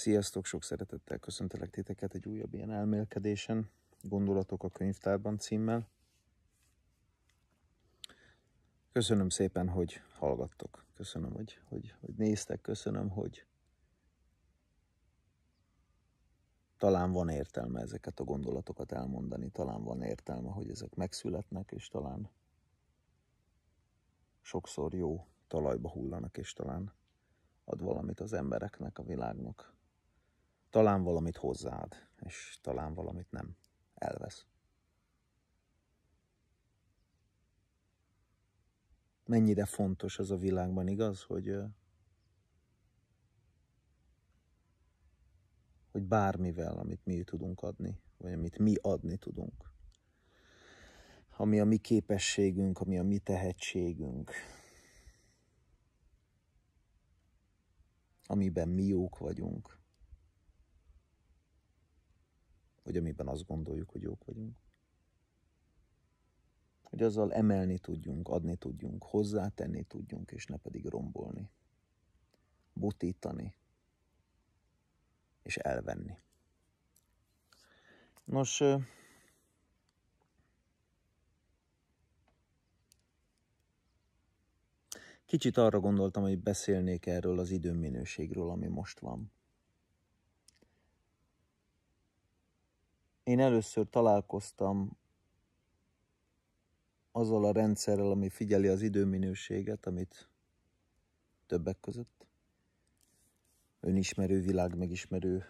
Sziasztok, sok szeretettel köszöntelek titeket egy újabb ilyen elmélkedésen, gondolatok a könyvtárban címmel. Köszönöm szépen, hogy hallgattok. Köszönöm, hogy, hogy, hogy néztek, köszönöm, hogy talán van értelme ezeket a gondolatokat elmondani, talán van értelme, hogy ezek megszületnek, és talán sokszor jó talajba hullanak, és talán ad valamit az embereknek, a világnak, talán valamit hozzáad, és talán valamit nem elvesz. Mennyire fontos az a világban, igaz, hogy hogy bármivel, amit mi tudunk adni, vagy amit mi adni tudunk, ami a mi képességünk, ami a mi tehetségünk, amiben mi jók vagyunk, vagy amiben azt gondoljuk, hogy jók vagyunk. Hogy azzal emelni tudjunk, adni tudjunk, hozzátenni tudjunk, és ne pedig rombolni, butítani, és elvenni. Nos, kicsit arra gondoltam, hogy beszélnék erről az időminőségről, ami most van. Én először találkoztam azzal a rendszerrel, ami figyeli az időminőséget, amit többek között önismerő, világ megismerő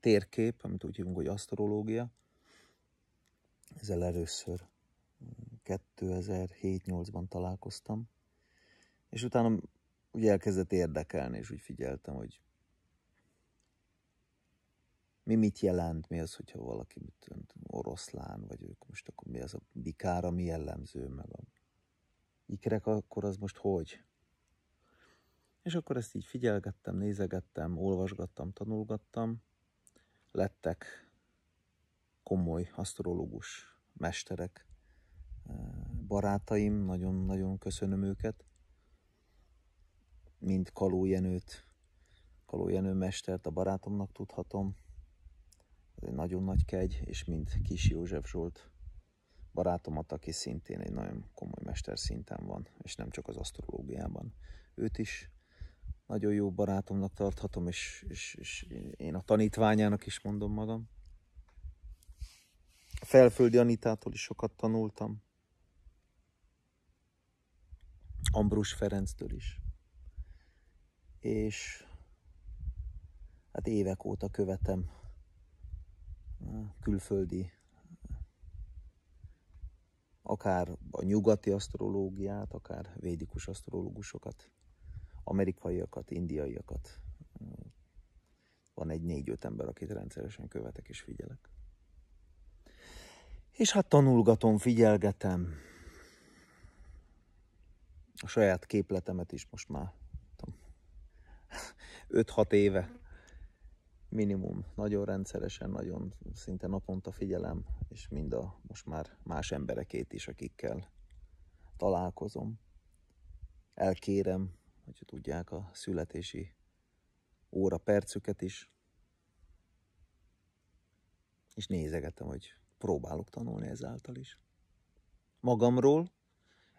térkép, amit úgy hívunk, hogy asztrológia. Ezzel először 2007-8-ban találkoztam, és utána ugye elkezdett érdekelni, és úgy figyeltem, hogy mi mit jelent, mi az, hogyha valaki mit tudom, oroszlán, vagy ők most akkor mi az a bikára, mi jellemző, meg a ikrek, akkor az most hogy? És akkor ezt így figyelgettem, nézegettem, olvasgattam, tanulgattam, lettek komoly asztrológus mesterek, eh, barátaim, nagyon-nagyon köszönöm őket, mind Kaló Jenőt, Kaló Jenő mestert a barátomnak tudhatom, ez egy nagyon nagy kegy, és mint kis József Zsolt barátomat, aki szintén egy nagyon komoly szinten van, és nem csak az asztrológiában. Őt is nagyon jó barátomnak tarthatom, és, és, és én a tanítványának is mondom magam. A felföldi Anitától is sokat tanultam. Ambrus Ferenctől is. És hát évek óta követem külföldi, akár a nyugati asztrológiát, akár védikus asztrológusokat, amerikaiakat, indiaiakat. Van egy négy-öt ember, akit rendszeresen követek és figyelek. És hát tanulgatom, figyelgetem. A saját képletemet is most már 5-6 éve minimum, nagyon rendszeresen, nagyon szinte naponta figyelem, és mind a most már más emberekét is, akikkel találkozom. Elkérem, hogy tudják a születési óra percüket is, és nézegetem, hogy próbálok tanulni ezáltal is. Magamról,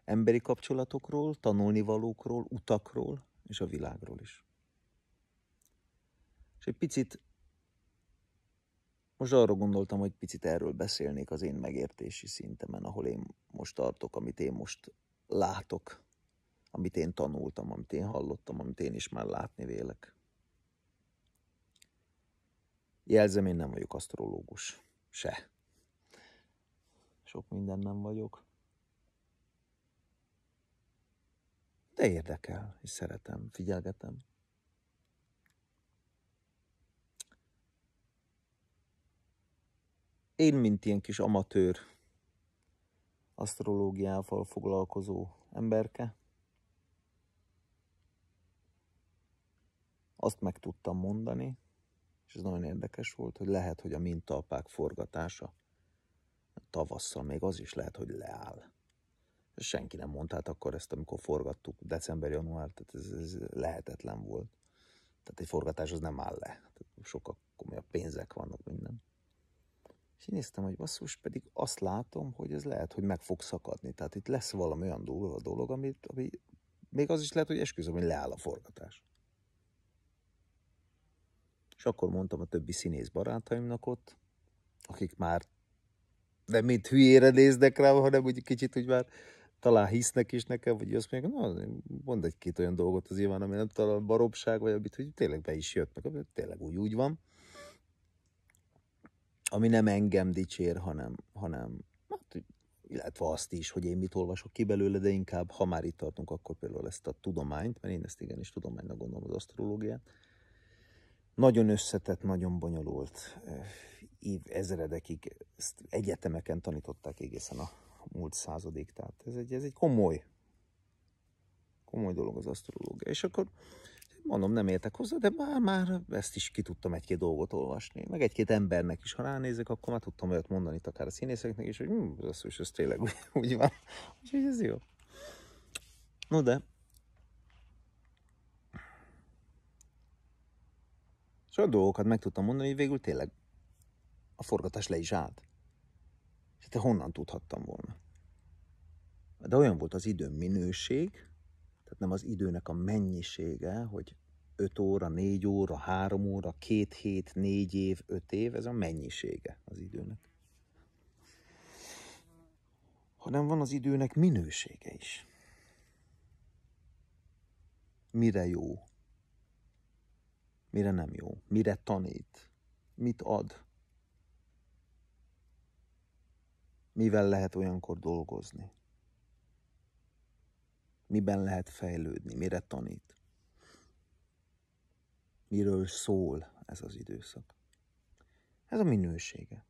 emberi kapcsolatokról, tanulnivalókról, utakról és a világról is egy picit most arra gondoltam, hogy picit erről beszélnék az én megértési szintemen, ahol én most tartok, amit én most látok, amit én tanultam, amit én hallottam, amit én is már látni vélek. Jelzem, én nem vagyok asztrológus. Se. Sok minden nem vagyok. De érdekel, és szeretem, figyelgetem. én, mint ilyen kis amatőr asztrológiával foglalkozó emberke, azt meg tudtam mondani, és ez nagyon érdekes volt, hogy lehet, hogy a mintalpák forgatása tavasszal még az is lehet, hogy leáll. Senki nem mondta hát akkor ezt, amikor forgattuk december-január, tehát ez, ez lehetetlen volt. Tehát egy forgatás az nem áll le. Tehát sokkal komolyabb pénzek vannak minden. És én néztem, hogy basszus, pedig azt látom, hogy ez lehet, hogy meg fog szakadni. Tehát itt lesz valami olyan durva dolog, amit, ami még az is lehet, hogy esküszöm, hogy leáll a forgatás. És akkor mondtam a többi színész barátaimnak ott, akik már nem mint hülyére néznek rá, hanem úgy kicsit úgy már talán hisznek is nekem, vagy azt mondják, na, mond egy-két olyan dolgot az Iván, ami nem talán baromság, vagy amit, hogy tényleg be is jött, meg tényleg úgy, úgy van ami nem engem dicsér, hanem, hanem hát, illetve azt is, hogy én mit olvasok ki belőle, de inkább, ha már itt tartunk, akkor például ezt a tudományt, mert én ezt igenis tudománynak gondolom az asztrológiát, nagyon összetett, nagyon bonyolult, eh, év ezredekig ezt egyetemeken tanították egészen a múlt századig, tehát ez egy, ez egy komoly, komoly dolog az asztrológia. És akkor mondom, nem értek hozzá, de már, már ezt is ki tudtam egy-két dolgot olvasni. Meg egy-két embernek is, ha ránézek, akkor már tudtam olyat mondani, akár a színészeknek is, hogy hm, az és ez tényleg úgy van. Úgyhogy ez jó. No de. És olyan dolgokat meg tudtam mondani, hogy végül tényleg a forgatás le is állt. És hát te honnan tudhattam volna? De olyan volt az időm minőség, tehát nem az időnek a mennyisége, hogy 5 óra, 4 óra, 3 óra, 2 hét, 4 év, 5 év, ez a mennyisége az időnek. Hanem van az időnek minősége is. Mire jó? Mire nem jó? Mire tanít? Mit ad? Mivel lehet olyankor dolgozni? miben lehet fejlődni, mire tanít, miről szól ez az időszak. Ez a minősége.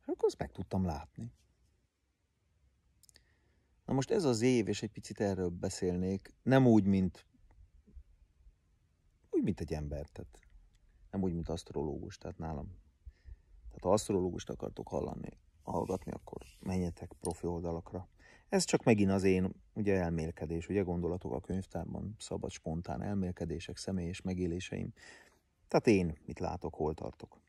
És akkor ezt meg tudtam látni. Na most ez az év, és egy picit erről beszélnék, nem úgy, mint úgy, mint egy ember, tehát nem úgy, mint asztrológus, tehát nálam. Tehát ha asztrológust akartok hallani, hallgatni, akkor menjetek profi oldalakra. Ez csak megint az én ugye elmélkedés, ugye gondolatok a könyvtárban, szabad, spontán elmélkedések, személyes megéléseim. Tehát én mit látok, hol tartok.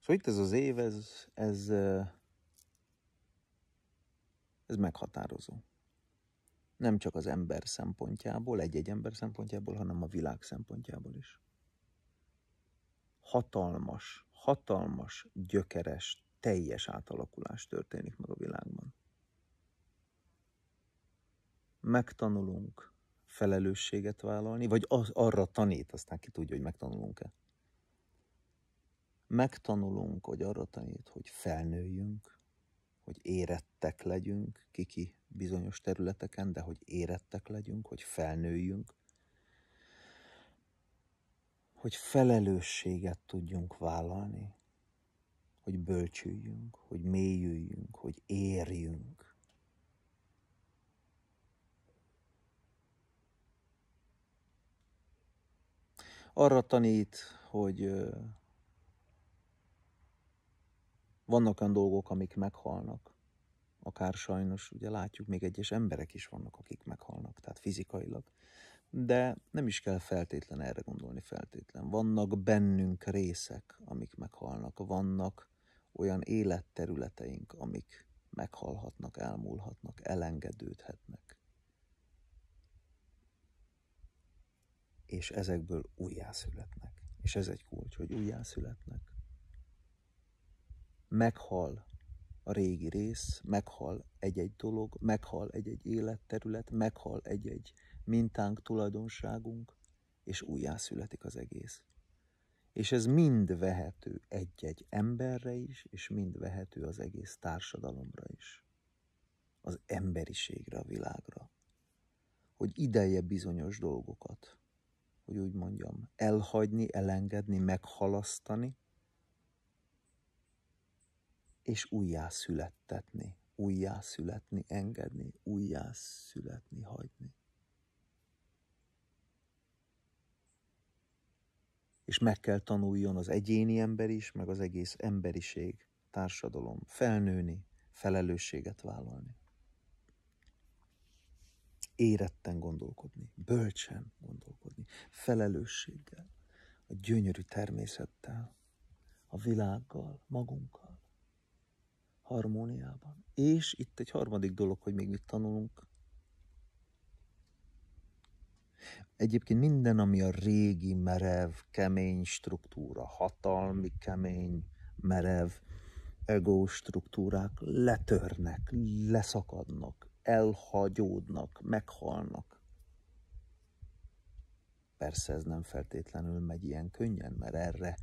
Szóval itt ez az év, ez, ez, eh, ez meghatározó. Nem csak az ember szempontjából, egy-egy ember szempontjából, hanem a világ szempontjából is. Hatalmas, hatalmas, gyökeres, teljes átalakulás történik meg a világban. Megtanulunk felelősséget vállalni, vagy az, arra tanít, aztán ki tudja, hogy megtanulunk-e. Megtanulunk, hogy arra tanít, hogy felnőjünk, hogy érettek legyünk, kiki bizonyos területeken, de hogy érettek legyünk, hogy felnőjünk, hogy felelősséget tudjunk vállalni, hogy bölcsüljünk, hogy mélyüljünk, hogy érjünk. Arra tanít, hogy vannak olyan dolgok, amik meghalnak. Akár sajnos, ugye látjuk, még egyes emberek is vannak, akik meghalnak, tehát fizikailag. De nem is kell feltétlen erre gondolni feltétlen. Vannak bennünk részek, amik meghalnak. Vannak olyan életterületeink, amik meghalhatnak, elmúlhatnak, elengedődhetnek. És ezekből újjászületnek. És ez egy kulcs, hogy újjászületnek. Meghal a régi rész, meghal egy-egy dolog, meghal egy-egy életterület, meghal egy-egy mintánk, tulajdonságunk, és újjászületik az egész. És ez mind vehető egy-egy emberre is, és mind vehető az egész társadalomra is. Az emberiségre, a világra. Hogy ideje bizonyos dolgokat, hogy úgy mondjam, elhagyni, elengedni, meghalasztani, és újjá születtetni, újjá születni, engedni, újjá születni, hagyni. és meg kell tanuljon az egyéni ember is, meg az egész emberiség, társadalom felnőni, felelősséget vállalni. Éretten gondolkodni, bölcsen gondolkodni, felelősséggel, a gyönyörű természettel, a világgal, magunkkal, harmóniában. És itt egy harmadik dolog, hogy még mit tanulunk, Egyébként minden, ami a régi, merev, kemény struktúra, hatalmi, kemény, merev, ego struktúrák letörnek, leszakadnak, elhagyódnak, meghalnak. Persze ez nem feltétlenül megy ilyen könnyen, mert erre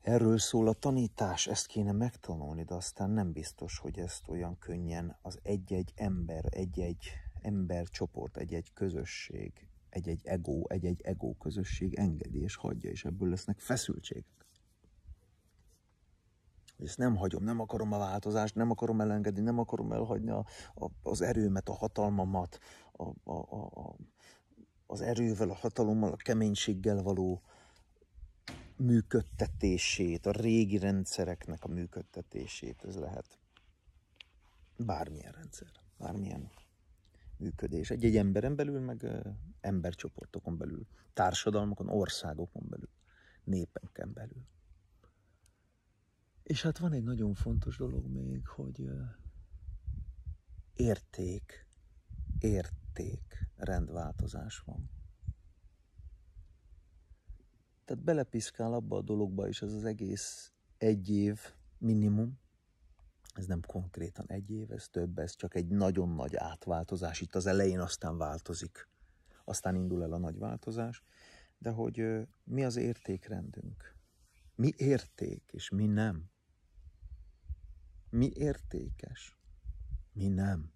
Erről szól a tanítás, ezt kéne megtanulni, de aztán nem biztos, hogy ezt olyan könnyen az egy-egy ember, egy-egy embercsoport, egy-egy közösség egy-egy ego, egy-egy ego közösség engedi és hagyja, és ebből lesznek feszültségek. Hogy ezt nem hagyom, nem akarom a változást, nem akarom elengedni, nem akarom elhagyni a, a, az erőmet, a hatalmamat, a, a, a, az erővel, a hatalommal, a keménységgel való működtetését, a régi rendszereknek a működtetését, ez lehet bármilyen rendszer, bármilyen működés. Egy-egy emberen belül, meg embercsoportokon belül, társadalmakon, országokon belül, népeken belül. És hát van egy nagyon fontos dolog még, hogy érték, érték rendváltozás van. Tehát belepiszkál abba a dologba, is az az egész egy év minimum, ez nem konkrétan egy év, ez több, ez csak egy nagyon nagy átváltozás. Itt az elején aztán változik, aztán indul el a nagy változás, de hogy mi az értékrendünk? Mi érték, és mi nem? Mi értékes, mi nem?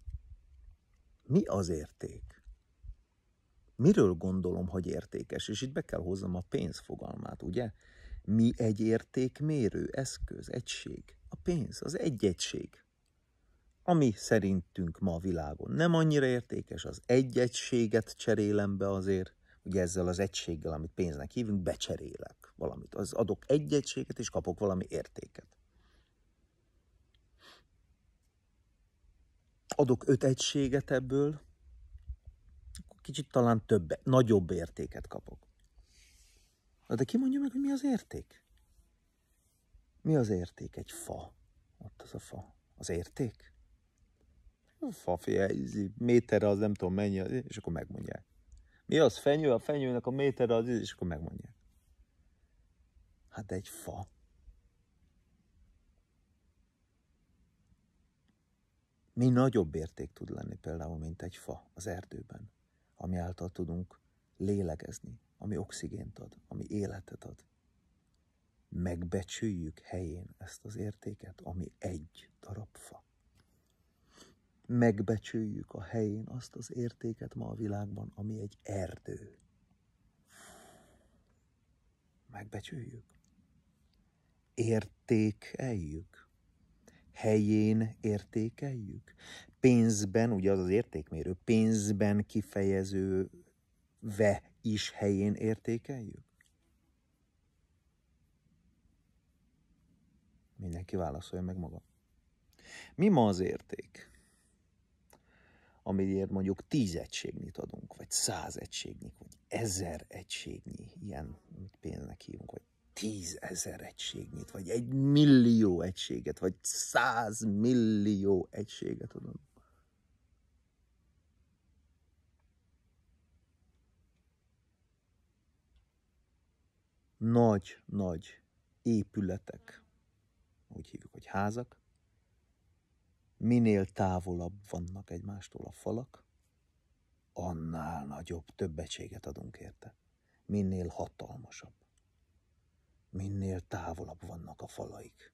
Mi az érték? Miről gondolom, hogy értékes? És itt be kell hoznom a pénz fogalmát, ugye? Mi egy értékmérő eszköz, egység? A pénz, az egy egység. Ami szerintünk ma a világon nem annyira értékes, az egy egységet cserélem be azért, ugye ezzel az egységgel, amit pénznek hívunk, becserélek valamit. Az adok egy egységet, és kapok valami értéket. Adok öt egységet ebből, kicsit talán többet, nagyobb értéket kapok. Na de ki mondja meg, hogy mi az érték? Mi az érték? Egy fa. Ott az a fa. Az érték? A fa fia, méterre az nem tudom mennyi, és akkor megmondják. Mi az fenyő? A fenyőnek a méterre az, és akkor megmondják. Hát de egy fa. Mi nagyobb érték tud lenni például, mint egy fa az erdőben, ami által tudunk lélegezni, ami oxigént ad, ami életet ad. Megbecsüljük helyén ezt az értéket, ami egy darab fa. Megbecsüljük a helyén azt az értéket ma a világban, ami egy erdő. Megbecsüljük. Értékeljük helyén értékeljük. Pénzben, ugye az az értékmérő, pénzben kifejező ve is helyén értékeljük? Mindenki válaszolja meg maga. Mi ma az érték? amiért mondjuk tíz egységnyit adunk, vagy száz egységnyit, vagy ezer egységnyi, ilyen amit pénznek hívunk, vagy tízezer egységnyit, vagy egy millió egységet, vagy száz millió egységet adunk. nagy-nagy épületek, úgy hívjuk, hogy házak, minél távolabb vannak egymástól a falak, annál nagyobb többetséget adunk érte, minél hatalmasabb, minél távolabb vannak a falaik.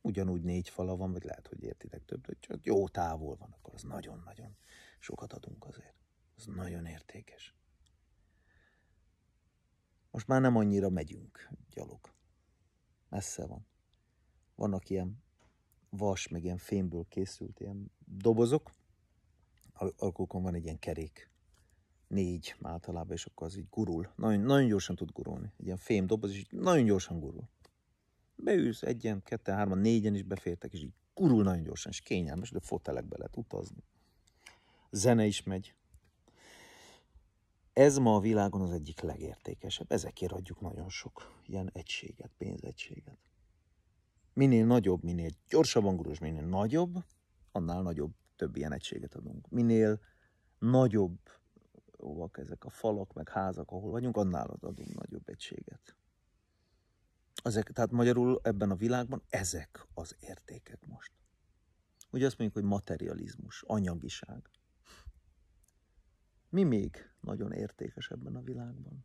Ugyanúgy négy fala van, vagy lehet, hogy értitek több, de csak jó távol van, akkor az nagyon-nagyon sokat adunk azért. Ez nagyon értékes. Most már nem annyira megyünk gyalog. Messze van. Vannak ilyen vas, meg ilyen fémből készült ilyen dobozok. Alkókon van egy ilyen kerék. Négy általában, és akkor az így gurul. Nagyon, nagyon gyorsan tud gurulni. Egy ilyen fém doboz, és nagyon gyorsan gurul. Beülsz egyen, ketten, hárman, négyen is befértek, és így gurul nagyon gyorsan, és kényelmes, de fotelekbe lehet utazni. Zene is megy. Ez ma a világon az egyik legértékesebb. Ezekért adjuk nagyon sok ilyen egységet, pénzegységet. Minél nagyobb, minél gyorsabban gurus, minél nagyobb, annál nagyobb több ilyen egységet adunk. Minél nagyobb óvak ezek a falak, meg házak, ahol vagyunk, annál adunk nagyobb egységet. Ezek, tehát magyarul ebben a világban ezek az értékek most. Ugye azt mondjuk, hogy materializmus, anyagiság mi még nagyon értékes ebben a világban?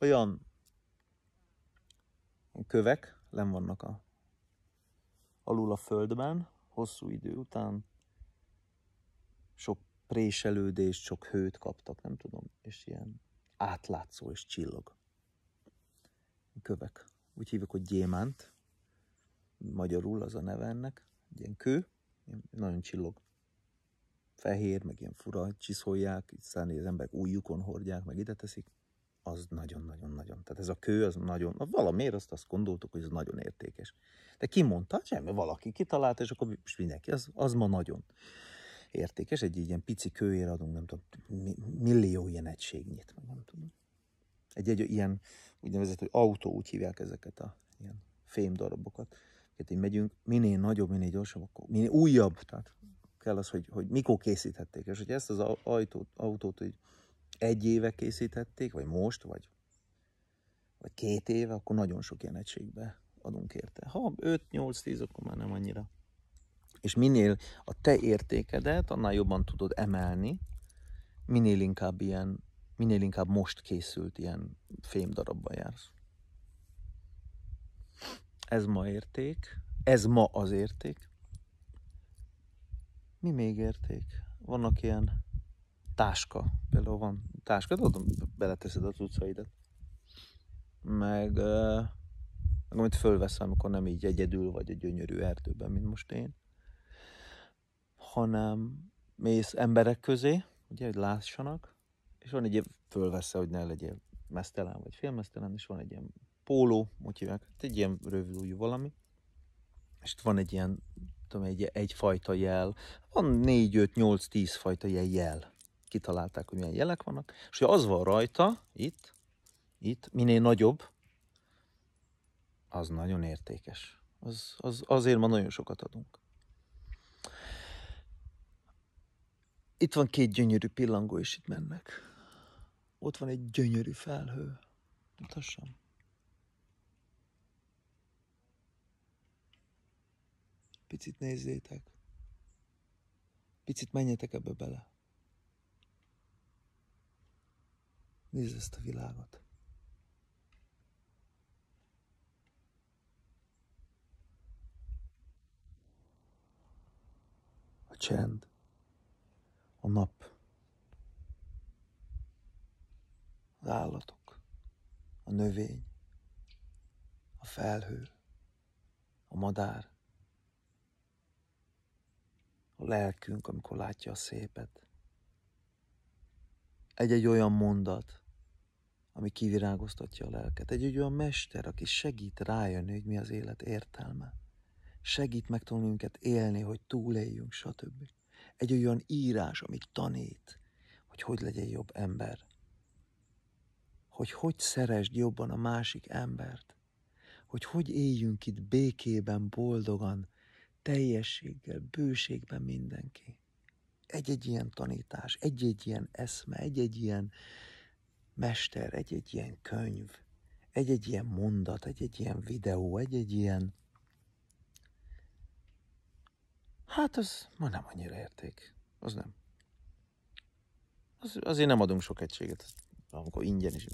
Olyan kövek nem vannak a, alul a földben, hosszú idő után, sok préselődést, sok hőt kaptak, nem tudom, és ilyen átlátszó és csillog. Kövek. Úgy hívjuk, hogy gyémánt. Magyarul az a neve ennek. ilyen kő, nagyon csillog fehér, meg ilyen fura, csiszolják, szállni az emberek újjukon hordják, meg ide teszik, az nagyon-nagyon-nagyon. Tehát ez a kő, az nagyon, valamiért azt, azt gondoltuk, hogy ez nagyon értékes. De ki mondta? Hát semmi, valaki kitalálta, és akkor most mindenki, az, az ma nagyon értékes. Egy ilyen pici kőért adunk, nem tudom, millió ilyen egységnyit, meg nem tudom. Egy, egy ilyen úgynevezett, hogy autó, úgy hívják ezeket a ilyen fém darabokat. Hát így megyünk, minél nagyobb, minél gyorsabb, akkor minél újabb, tehát kell az, hogy, hogy mikor készíthették. És hogy ezt az ajtót, autót hogy egy éve készíthették, vagy most, vagy, vagy két éve, akkor nagyon sok ilyen egységbe adunk érte. Ha 5-8-10, akkor már nem annyira. És minél a te értékedet, annál jobban tudod emelni, minél inkább ilyen, minél inkább most készült ilyen fémdarabban jársz. Ez ma érték, ez ma az érték, mi még érték? Vannak ilyen táska, például van táska, de oda beleteszed az utcaidat. Meg, meg amit fölveszel, amikor nem így egyedül vagy egy gyönyörű erdőben, mint most én, hanem mész emberek közé, ugye, hogy lássanak, és van egy ilyen fölvesze, hogy ne legyél mesztelen vagy félmesztelen, és van egy ilyen póló, úgy hívják, egy ilyen rövidújú valami, és itt van egy ilyen tudom, egy, egyfajta jel. Van 4, 5, 8, 10 fajta jel, jel. Kitalálták, hogy milyen jelek vannak. És az van rajta, itt, itt, minél nagyobb, az nagyon értékes. Az, az, azért ma nagyon sokat adunk. Itt van két gyönyörű pillangó, és itt mennek. Ott van egy gyönyörű felhő. Mutassam. Picit nézzétek. Picit menjetek ebbe bele. Nézd ezt a világot. A csend, a nap, az állatok, a növény, a felhő, a madár, a lelkünk, amikor látja a szépet. Egy-egy olyan mondat, ami kivirágoztatja a lelket. Egy-egy olyan mester, aki segít rájönni, hogy mi az élet értelme. Segít megtanulni minket élni, hogy túléljünk, stb. Egy olyan írás, ami tanít, hogy hogy legyél jobb ember. Hogy hogy szeresd jobban a másik embert. Hogy hogy éljünk itt békében, boldogan, teljességgel, bőségben mindenki. Egy-egy ilyen tanítás, egy-egy ilyen eszme, egy-egy ilyen mester, egy-egy ilyen könyv, egy-egy ilyen mondat, egy-egy ilyen videó, egy-egy ilyen... Hát az ma nem annyira érték. Az nem. Az, azért nem adunk sok egységet, amikor ingyen is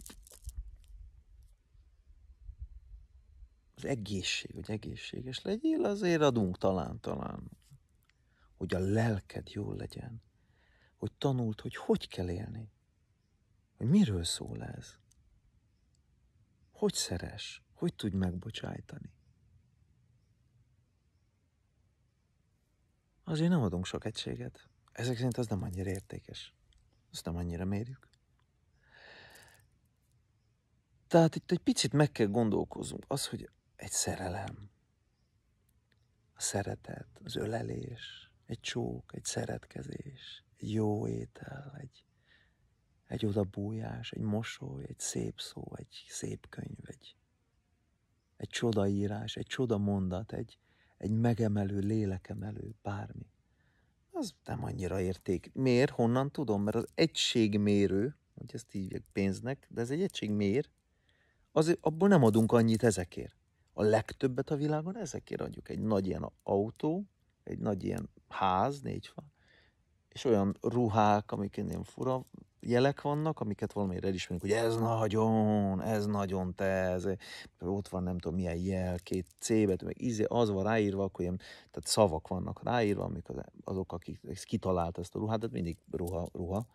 egészség, hogy egészséges legyél, azért adunk talán, talán. Hogy a lelked jól legyen. Hogy tanult, hogy hogy kell élni. Hogy miről szól ez. Hogy szeres, hogy tudj megbocsájtani. Azért nem adunk sok egységet. Ezek szerint az nem annyira értékes. Azt nem annyira mérjük. Tehát itt egy picit meg kell gondolkozunk. Az, hogy egy szerelem. A szeretet, az ölelés, egy csók, egy szeretkezés, egy jó étel, egy, egy odabújás, egy mosoly, egy szép szó, egy szép könyv, egy, egy csodaírás, egy csoda mondat, egy, egy megemelő, lélekemelő, bármi. Az nem annyira érték. Miért? Honnan tudom? Mert az egységmérő, hogy ezt hívják pénznek, de ez egy egységmér, az, abból nem adunk annyit ezekért a legtöbbet a világon ezekért adjuk. Egy nagy ilyen autó, egy nagy ilyen ház, négy fa, és olyan ruhák, amik ilyen fura jelek vannak, amiket valamire elismerünk, hogy ez nagyon, ez nagyon te, ez, ott van nem tudom milyen jel, két C betű, meg izé, az van ráírva, akkor ilyen, tehát szavak vannak ráírva, amik az, azok, akik kitalált ezt a ruhát, tehát mindig ruha, ruha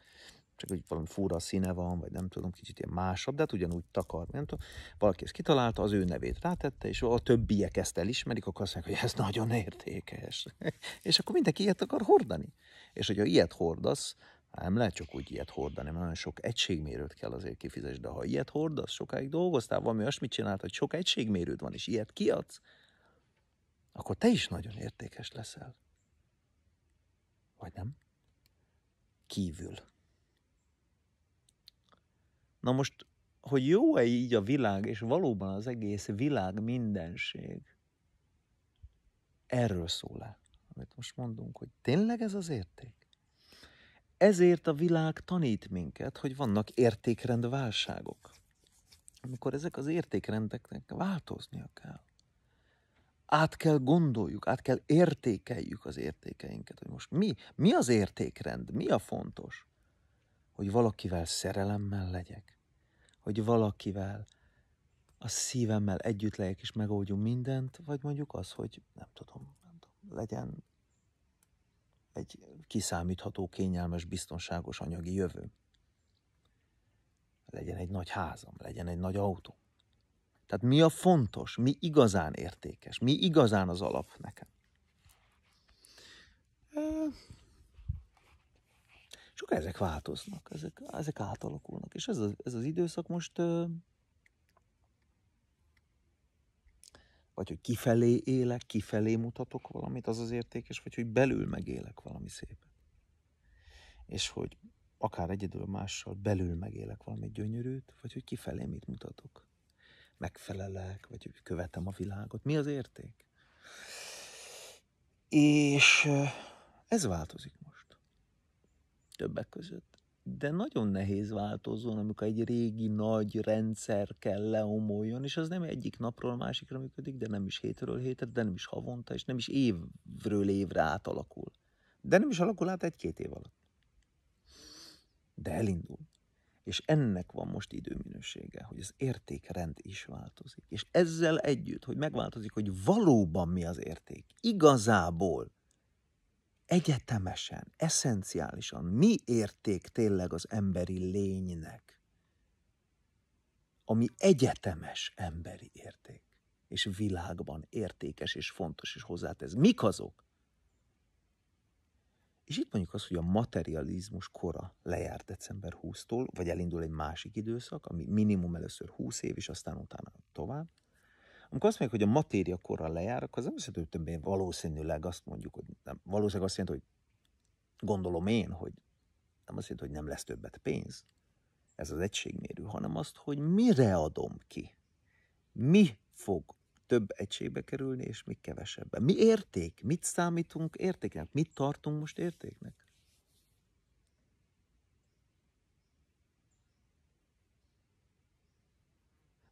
csak hogy valami fura színe van, vagy nem tudom, kicsit ilyen másabb, de hát ugyanúgy takar, nem tudom. Valaki ezt kitalálta, az ő nevét rátette, és a többiek ezt elismerik, akkor azt mondják, hogy ez nagyon értékes. és akkor mindenki ilyet akar hordani. És hogyha ilyet hordasz, nem lehet csak úgy ilyet hordani, mert nagyon sok egységmérőt kell azért kifizetni, de ha ilyet hordasz, sokáig dolgoztál, valami olyasmit csinált, hogy sok egységmérőd van, és ilyet kiadsz, akkor te is nagyon értékes leszel. Vagy nem? Kívül. Na most, hogy jó-e így a világ, és valóban az egész világ mindenség, erről szól-e, amit most mondunk, hogy tényleg ez az érték? Ezért a világ tanít minket, hogy vannak értékrendválságok. Amikor ezek az értékrendeknek változnia kell, át kell gondoljuk, át kell értékeljük az értékeinket, hogy most mi, mi az értékrend, mi a fontos hogy valakivel szerelemmel legyek, hogy valakivel a szívemmel együtt legyek és megoldjunk mindent, vagy mondjuk az, hogy nem tudom, nem tudom legyen egy kiszámítható, kényelmes, biztonságos anyagi jövő. Legyen egy nagy házam, legyen egy nagy autó. Tehát mi a fontos, mi igazán értékes, mi igazán az alap nekem. Csak ezek változnak, ezek, ezek átalakulnak. És ez az, ez az időszak most vagy hogy kifelé élek, kifelé mutatok valamit, az az értékes, vagy hogy belül megélek valami szépet. És hogy akár egyedül mással belül megélek valami gyönyörűt, vagy hogy kifelé mit mutatok. Megfelelek, vagy hogy követem a világot. Mi az érték? És ez változik most többek között. De nagyon nehéz változó, amikor egy régi nagy rendszer kell leomoljon, és az nem egyik napról másikra működik, de nem is hétről hétre, de nem is havonta, és nem is évről évre átalakul. De nem is alakul át egy-két év alatt. De elindul. És ennek van most időminősége, hogy az értékrend is változik. És ezzel együtt, hogy megváltozik, hogy valóban mi az érték, igazából egyetemesen, eszenciálisan mi érték tényleg az emberi lénynek, ami egyetemes emberi érték, és világban értékes és fontos és hozzátesz. Mik azok? És itt mondjuk az, hogy a materializmus kora lejárt december 20-tól, vagy elindul egy másik időszak, ami minimum először 20 év, és aztán utána tovább. Amikor azt mondjuk, hogy a matéria korral lejár, akkor az nem azt hogy többé valószínűleg azt mondjuk, hogy nem. Valószínűleg azt jelenti, hogy gondolom én, hogy nem azt jelenti, hogy nem lesz többet pénz, ez az egységmérő, hanem azt, hogy mire adom ki. Mi fog több egységbe kerülni, és mi kevesebbe. Mi érték? Mit számítunk értéknek? Mit tartunk most értéknek?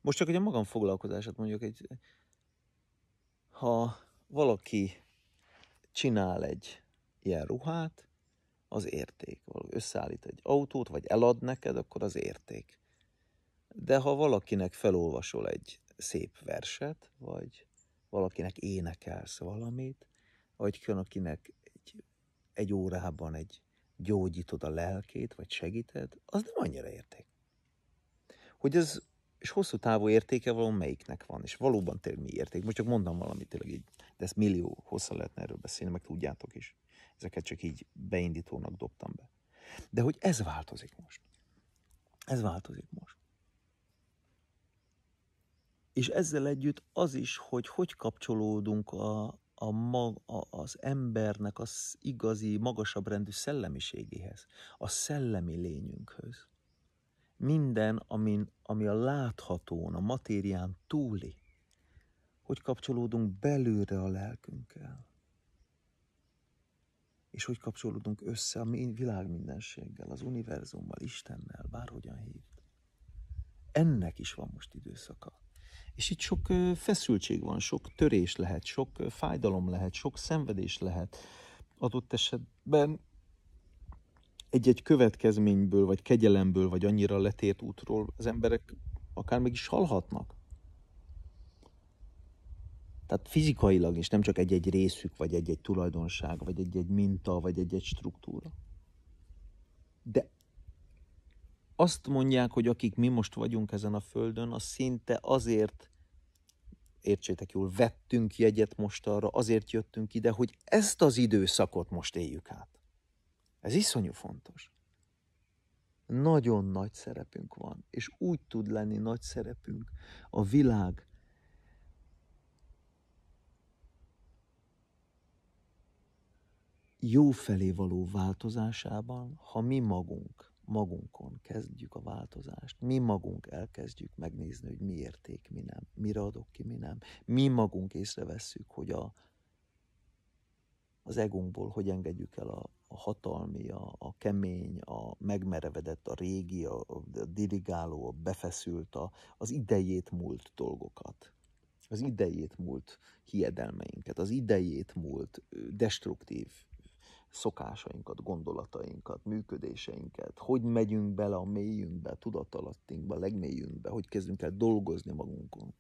Most csak egy magam foglalkozását mondjuk, egy, ha valaki csinál egy ilyen ruhát, az érték. Valaki összeállít egy autót, vagy elad neked, akkor az érték. De ha valakinek felolvasol egy szép verset, vagy valakinek énekelsz valamit, vagy akinek egy, egy órában egy gyógyítod a lelkét, vagy segíted, az nem annyira érték. Hogy ez és hosszú távú értéke valóban melyiknek van, és valóban tényleg mi érték. Most csak mondom valamit tényleg így, de ezt millió hosszan lehetne erről beszélni, meg tudjátok is. Ezeket csak így beindítónak dobtam be. De hogy ez változik most. Ez változik most. És ezzel együtt az is, hogy hogy kapcsolódunk a, a mag, a, az embernek az igazi, magasabb rendű szellemiségéhez, a szellemi lényünkhöz minden, amin, ami a láthatón, a matérián túli, hogy kapcsolódunk belőle a lelkünkkel, és hogy kapcsolódunk össze a világ mindenséggel, az univerzummal, Istennel, bárhogyan hív. Ennek is van most időszaka. És itt sok feszültség van, sok törés lehet, sok fájdalom lehet, sok szenvedés lehet. Adott esetben egy-egy következményből, vagy kegyelemből, vagy annyira letért útról az emberek akár meg is halhatnak. Tehát fizikailag is, nem csak egy-egy részük, vagy egy-egy tulajdonság, vagy egy-egy minta, vagy egy-egy struktúra. De azt mondják, hogy akik mi most vagyunk ezen a földön, az szinte azért, értsétek jól, vettünk jegyet most arra, azért jöttünk ide, hogy ezt az időszakot most éljük át. Ez iszonyú fontos. Nagyon nagy szerepünk van, és úgy tud lenni nagy szerepünk a világ jó felé való változásában, ha mi magunk, magunkon kezdjük a változást, mi magunk elkezdjük megnézni, hogy mi érték, mi nem, mire adok ki, mi nem, mi magunk észrevesszük, hogy a, az egónkból hogy engedjük el a a hatalmi, a, a kemény, a megmerevedett, a régi, a, a dirigáló, a befeszült, a, az idejét múlt dolgokat. Az idejét múlt hiedelmeinket, az idejét múlt destruktív szokásainkat, gondolatainkat, működéseinket, hogy megyünk bele a mélyünkbe, a tudatalattinkba, a legmélyünkbe, hogy kezdünk el dolgozni magunkon,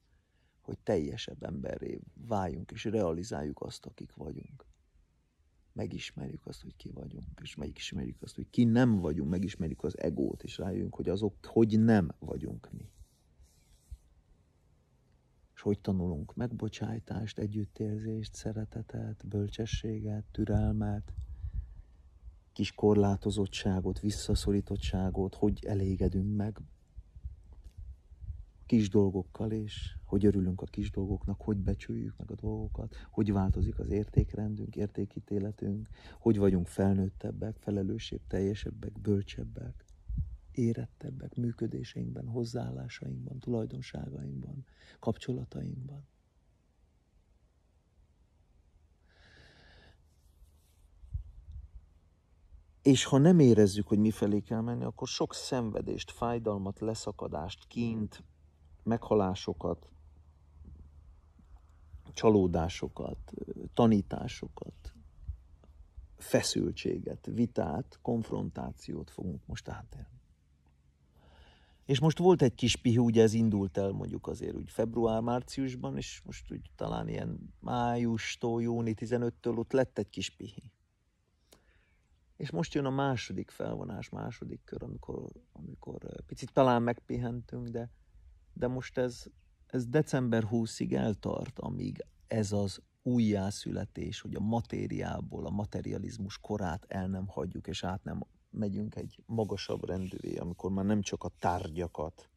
hogy teljesebb emberré váljunk és realizáljuk azt, akik vagyunk megismerjük azt, hogy ki vagyunk, és megismerjük azt, hogy ki nem vagyunk, megismerjük az egót, és rájövünk, hogy azok, hogy nem vagyunk mi. És hogy tanulunk megbocsájtást, együttérzést, szeretetet, bölcsességet, türelmet, kis korlátozottságot, visszaszorítottságot, hogy elégedünk meg kis dolgokkal, és hogy örülünk a kis dolgoknak, hogy becsüljük meg a dolgokat, hogy változik az értékrendünk, értékítéletünk, hogy vagyunk felnőttebbek, teljesebbek, bölcsebbek, érettebbek működéseinkben, hozzáállásainkban, tulajdonságainkban, kapcsolatainkban. És ha nem érezzük, hogy mifelé kell menni, akkor sok szenvedést, fájdalmat, leszakadást, kint, meghalásokat, csalódásokat, tanításokat, feszültséget, vitát, konfrontációt fogunk most átélni. És most volt egy kis pihi, ugye ez indult el mondjuk azért úgy február-márciusban, és most úgy talán ilyen májustól, júni 15-től ott lett egy kis pihi. És most jön a második felvonás, második kör, amikor, amikor eh, picit talán megpihentünk, de de most ez, ez december 20-ig eltart, amíg ez az újjászületés, hogy a matériából, a materializmus korát el nem hagyjuk, és át nem megyünk egy magasabb rendűvé, amikor már nem csak a tárgyakat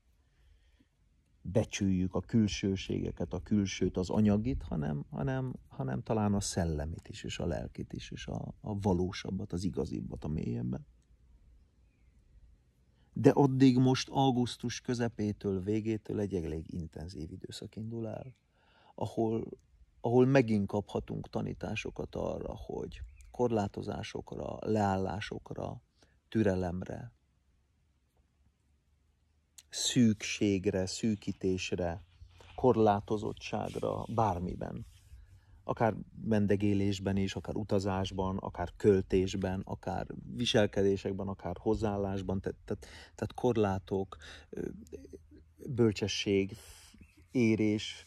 becsüljük, a külsőségeket, a külsőt, az anyagit, hanem, hanem, hanem talán a szellemit is, és a lelkit is, és a, a valósabbat, az igazibbat, a mélyebbet de addig most augusztus közepétől, végétől egy elég intenzív időszak indul el, ahol, ahol megint kaphatunk tanításokat arra, hogy korlátozásokra, leállásokra, türelemre, szükségre, szűkítésre, korlátozottságra, bármiben akár vendegélésben is, akár utazásban, akár költésben, akár viselkedésekben, akár hozzáállásban, tehát, tehát, tehát korlátok, bölcsesség, érés,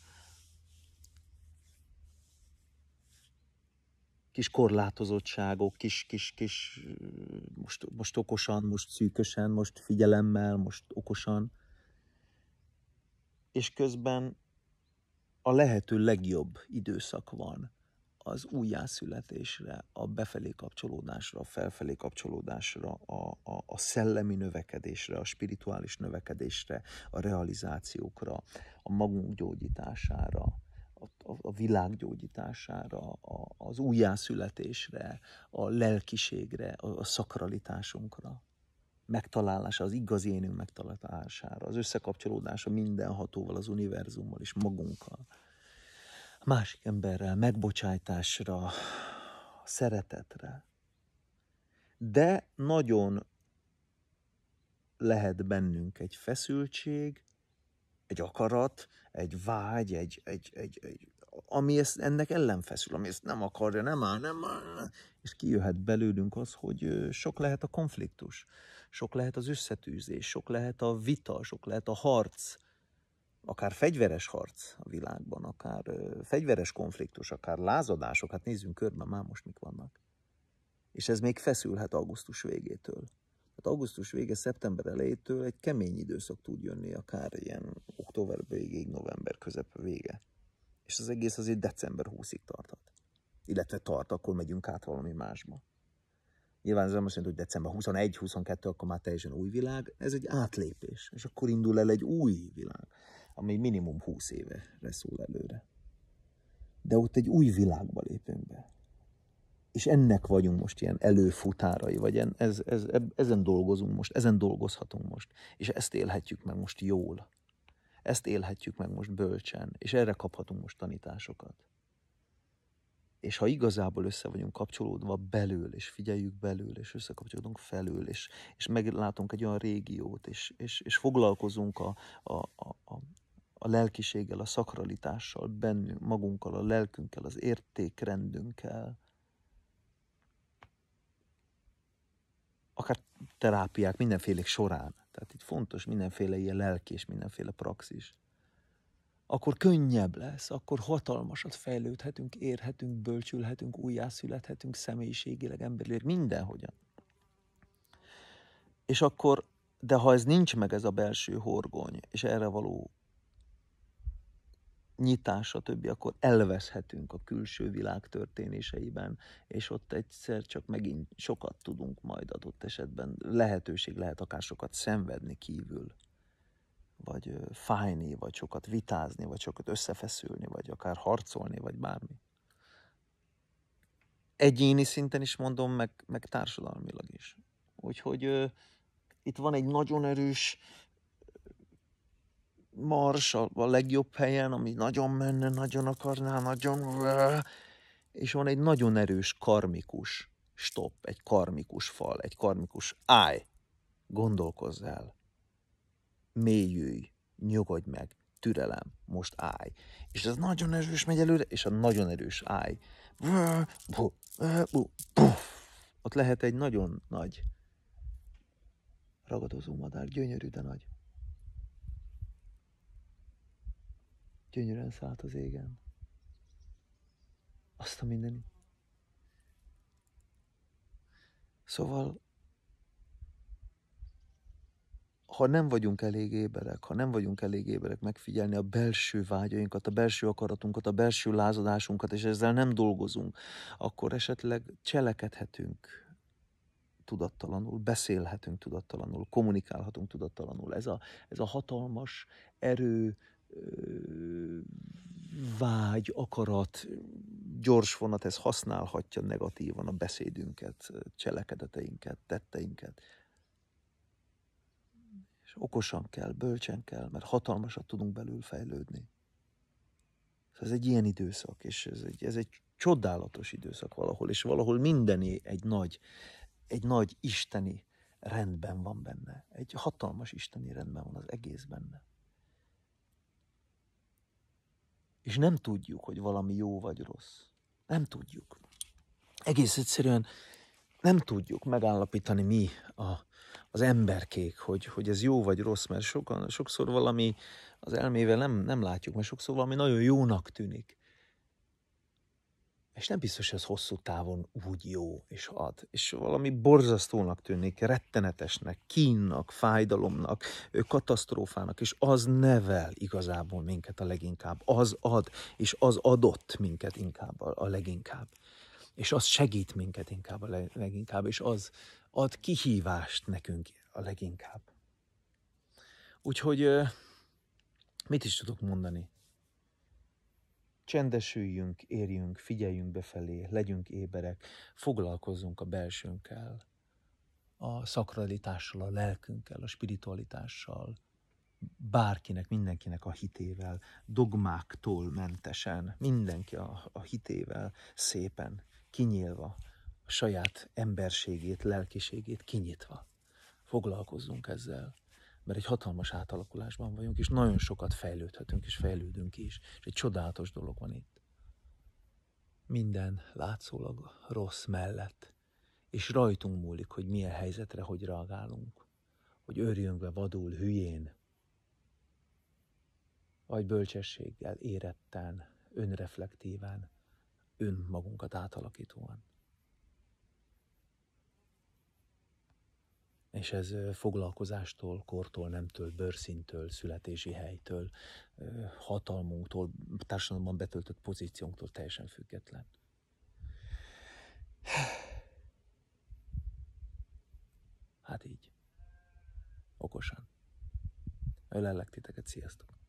kis korlátozottságok, kis, kis, kis most, most okosan, most szűkösen, most figyelemmel, most okosan. És közben a lehető legjobb időszak van az újjászületésre, a befelé kapcsolódásra, a felfelé kapcsolódásra, a, a, a szellemi növekedésre, a spirituális növekedésre, a realizációkra, a magunk gyógyítására, a, a, a világ gyógyítására, a, az újjászületésre, a lelkiségre, a, a szakralitásunkra megtalálása, az igazi énünk megtalálására, az összekapcsolódása mindenhatóval, az univerzummal és magunkkal, a másik emberrel, megbocsájtásra, szeretetre. De nagyon lehet bennünk egy feszültség, egy akarat, egy vágy, egy, egy, egy, egy ami ezt, ennek ellen feszül, ami ezt nem akarja, nem áll, nem áll. És kijöhet belőlünk az, hogy sok lehet a konfliktus, sok lehet az összetűzés, sok lehet a vita, sok lehet a harc, akár fegyveres harc a világban, akár fegyveres konfliktus, akár lázadások. Hát nézzünk körbe, már most mik vannak. És ez még feszülhet augusztus végétől. Hát augusztus vége, szeptember elejétől egy kemény időszak tud jönni, akár ilyen október végéig, november közep vége és az egész azért december 20-ig tartott. Illetve tart, akkor megyünk át valami másba. Nyilván ez nem azt jelenti, hogy december 21-22, akkor már teljesen új világ, ez egy átlépés, és akkor indul el egy új világ, ami minimum 20 éve szól előre. De ott egy új világba lépünk be. És ennek vagyunk most ilyen előfutárai, vagy en, ez, ez, ezen dolgozunk most, ezen dolgozhatunk most, és ezt élhetjük meg most jól. Ezt élhetjük meg most bölcsen, és erre kaphatunk most tanításokat. És ha igazából össze vagyunk kapcsolódva belül, és figyeljük belül, és összekapcsolódunk felül, és, és meglátunk egy olyan régiót, és, és, és foglalkozunk a, a, a, a lelkiséggel, a szakralitással, bennünk, magunkkal, a lelkünkkel, az értékrendünkkel, akár terápiák mindenfélek során, tehát itt fontos mindenféle ilyen lelki és mindenféle praxis. Akkor könnyebb lesz, akkor hatalmasat fejlődhetünk, érhetünk, bölcsülhetünk, újjászülethetünk személyiségileg, emberileg, mindenhogyan. És akkor, de ha ez nincs meg ez a belső horgony, és erre való nyitás, stb., akkor elveszhetünk a külső világ történéseiben, és ott egyszer csak megint sokat tudunk majd adott esetben. Lehetőség lehet akár sokat szenvedni kívül, vagy fájni, vagy sokat vitázni, vagy sokat összefeszülni, vagy akár harcolni, vagy bármi. Egyéni szinten is mondom, meg, meg társadalmilag is. Úgyhogy uh, itt van egy nagyon erős mars a, a legjobb helyen, ami nagyon menne, nagyon akarná, nagyon... És van egy nagyon erős karmikus stop, egy karmikus fal, egy karmikus állj, gondolkozz el, mélyülj, nyugodj meg, türelem, most állj. És ez nagyon erős megy előre, és a nagyon erős állj. Ott lehet egy nagyon nagy ragadozó madár, gyönyörű, de nagy. gyönyörűen szállt az égen. Azt a mindenit. Szóval, ha nem vagyunk elég éberek, ha nem vagyunk elég éberek megfigyelni a belső vágyainkat, a belső akaratunkat, a belső lázadásunkat, és ezzel nem dolgozunk, akkor esetleg cselekedhetünk tudattalanul, beszélhetünk tudattalanul, kommunikálhatunk tudattalanul. Ez a, ez a hatalmas erő, vágy, akarat, gyors vonat, ez használhatja negatívan a beszédünket, cselekedeteinket, tetteinket. És okosan kell, bölcsen kell, mert hatalmasat tudunk belül fejlődni. Ez egy ilyen időszak, és ez egy, ez egy csodálatos időszak valahol, és valahol mindené egy nagy, egy nagy isteni rendben van benne. Egy hatalmas isteni rendben van az egész benne. és nem tudjuk, hogy valami jó vagy rossz. Nem tudjuk. Egész egyszerűen nem tudjuk megállapítani mi a, az emberkék, hogy, hogy ez jó vagy rossz, mert sokan, sokszor valami az elmével nem, nem látjuk, mert sokszor valami nagyon jónak tűnik és nem biztos, hogy ez hosszú távon úgy jó és ad. És valami borzasztónak tűnik, rettenetesnek, kínnak, fájdalomnak, katasztrófának, és az nevel igazából minket a leginkább. Az ad, és az adott minket inkább a leginkább. És az segít minket inkább a leginkább, és az ad kihívást nekünk a leginkább. Úgyhogy mit is tudok mondani? Csendesüljünk, érjünk, figyeljünk befelé, legyünk éberek, foglalkozzunk a belsőnkkel, a szakralitással, a lelkünkkel, a spiritualitással, bárkinek, mindenkinek a hitével, dogmáktól mentesen, mindenki a, a hitével szépen, kinyílva, a saját emberségét, lelkiségét kinyitva. Foglalkozzunk ezzel mert egy hatalmas átalakulásban vagyunk, és nagyon sokat fejlődhetünk, és fejlődünk is, és egy csodálatos dolog van itt. Minden látszólag rossz mellett, és rajtunk múlik, hogy milyen helyzetre hogy reagálunk, hogy örjöngve vadul hülyén, vagy bölcsességgel, éretten, önreflektíven, önmagunkat átalakítóan. és ez foglalkozástól, kortól, nemtől, bőrszintől, születési helytől, hatalmunktól, társadalomban betöltött pozíciónktól teljesen független. Hát így. Okosan. Ölellek titeket, sziasztok!